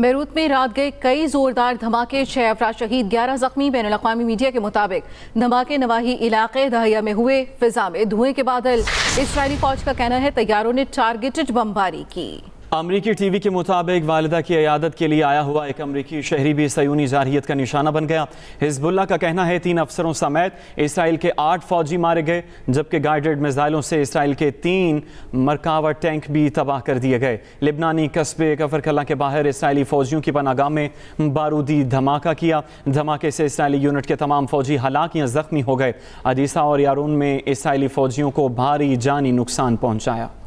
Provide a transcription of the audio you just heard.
Beirut में रात गए कई जोरदार धमाके छः अफरा शहीद ग्यारह जख्मी बैन अवी मीडिया के मुताबिक धमाके नवाही इलाके दहिया में हुए फिजा में धुएं के बादल इसराइली फौज का कहना है तैयारों ने टारगेटेड बमबारी की अमरीकी टी वी के मुताबिक वालदा की अयादत के लिए आया हुआ एक अमरीकी शहरी भी सयूनी जारहीत का निशाना बन गया हिजबुल्ला का कहना है तीन अफसरों समेत इसराइल के आठ फौजी मारे गए जबकि गाइडेड मिसाइलों से इसराइल के तीन मरकावट टैंक भी तबाह कर दिए गए लिबनानी कस्बे कफरकला के बाहर इसराइली फौजियों की पनागाह में बारूदी धमाका किया धमाके से इसराइली यूनिट के तमाम फौजी हलाक या जख्मी हो गए अदीसा और यारून में इसराइली फौजियों को भारी जानी नुकसान पहुँचाया